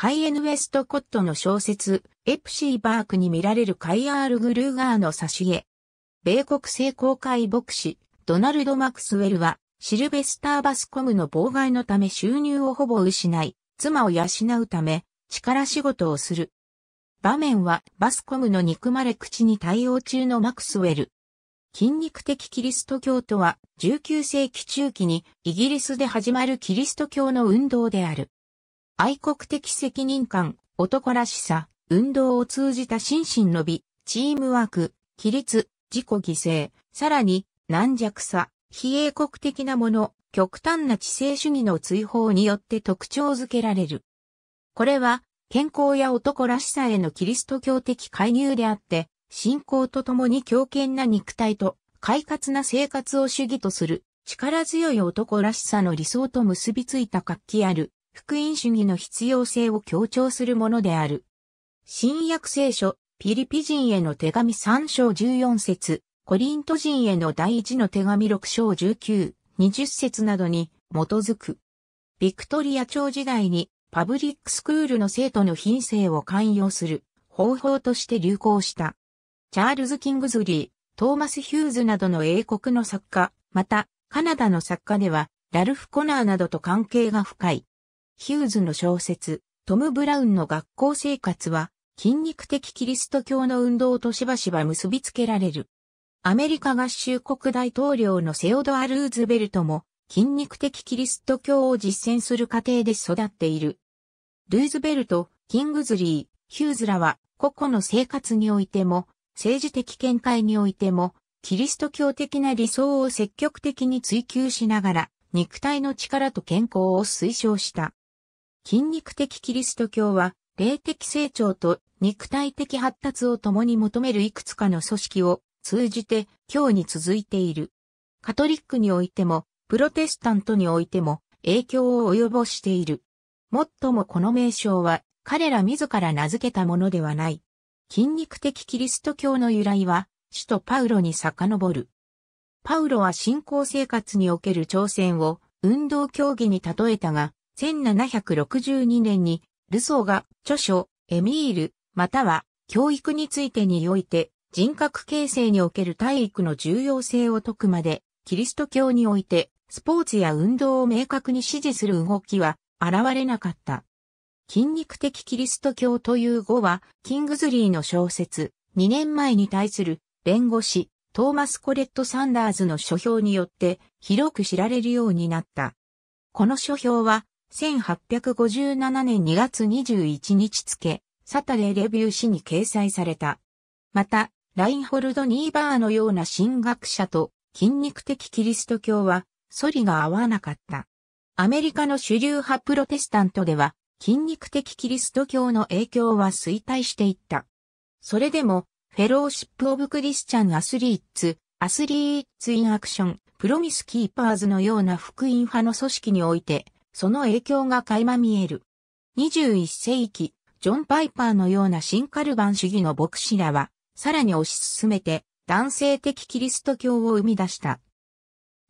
カイエヌ・ウェストコットの小説、エプシー・バークに見られるカイアール・グルーガーの挿絵。米国聖公会牧師、ドナルド・マクスウェルは、シルベスター・バスコムの妨害のため収入をほぼ失い、妻を養うため、力仕事をする。場面は、バスコムの憎まれ口に対応中のマクスウェル。筋肉的キリスト教とは、19世紀中期にイギリスで始まるキリスト教の運動である。愛国的責任感、男らしさ、運動を通じた心身の美、チームワーク、規律、自己犠牲、さらに軟弱さ、非英国的なもの、極端な知性主義の追放によって特徴づけられる。これは、健康や男らしさへのキリスト教的介入であって、信仰とともに強健な肉体と、快活な生活を主義とする、力強い男らしさの理想と結びついた活気ある、福音主義の必要性を強調するものである。新約聖書、ピリピ人への手紙3章14節、コリント人への第一の手紙6章19、20節などに基づく。ビクトリア朝時代にパブリックスクールの生徒の品性を寛容する方法として流行した。チャールズ・キングズリー、トーマス・ヒューズなどの英国の作家、またカナダの作家ではラルフ・コナーなどと関係が深い。ヒューズの小説、トム・ブラウンの学校生活は、筋肉的キリスト教の運動としばしば結びつけられる。アメリカ合衆国大統領のセオドア・ルーズベルトも、筋肉的キリスト教を実践する過程で育っている。ルーズベルト、キングズリー、ヒューズらは、個々の生活においても、政治的見解においても、キリスト教的な理想を積極的に追求しながら、肉体の力と健康を推奨した。筋肉的キリスト教は、霊的成長と肉体的発達を共に求めるいくつかの組織を通じて今日に続いている。カトリックにおいても、プロテスタントにおいても影響を及ぼしている。もっともこの名称は彼ら自ら名付けたものではない。筋肉的キリスト教の由来は、首都パウロに遡る。パウロは信仰生活における挑戦を運動競技に例えたが、1762年に、ルソーが著書、エミール、または教育についてにおいて、人格形成における体育の重要性を説くまで、キリスト教において、スポーツや運動を明確に支持する動きは現れなかった。筋肉的キリスト教という語は、キングズリーの小説、2年前に対する弁護士、トーマス・コレット・サンダーズの書評によって広く知られるようになった。この書評は、1857年2月21日付、サタデーレビュー誌に掲載された。また、ラインホルド・ニーバーのような神学者と筋肉的キリスト教は、ソリが合わなかった。アメリカの主流派プロテスタントでは、筋肉的キリスト教の影響は衰退していった。それでも、フェローシップ・オブ・クリスチャン・アスリーツ、アスリーツ・イン・アクション、プロミス・キーパーズのような福音派の組織において、その影響が垣間見える。21世紀、ジョン・パイパーのような新カルバン主義の牧師らは、さらに推し進めて、男性的キリスト教を生み出した。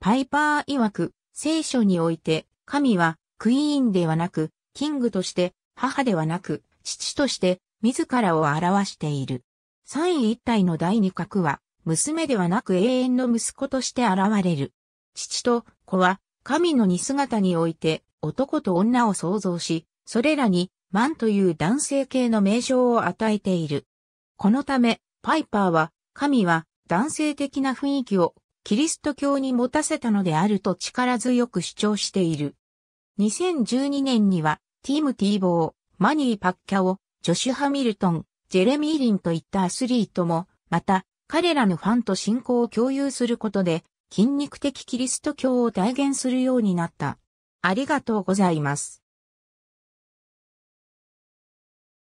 パイパー曰く、聖書において、神は、クイーンではなく、キングとして、母ではなく、父として、自らを表している。三位一体の第二角は、娘ではなく永遠の息子として現れる。父と子は、神の似姿において男と女を創造し、それらにマンという男性系の名称を与えている。このため、パイパーは、神は男性的な雰囲気をキリスト教に持たせたのであると力強く主張している。2012年には、ティム・ティーボー、マニー・パッキャオ、ジョシュ・ハミルトン、ジェレミー・リンといったアスリートも、また、彼らのファンと信仰を共有することで、筋肉的キリスト教を体現するようになった。ありがとうございます。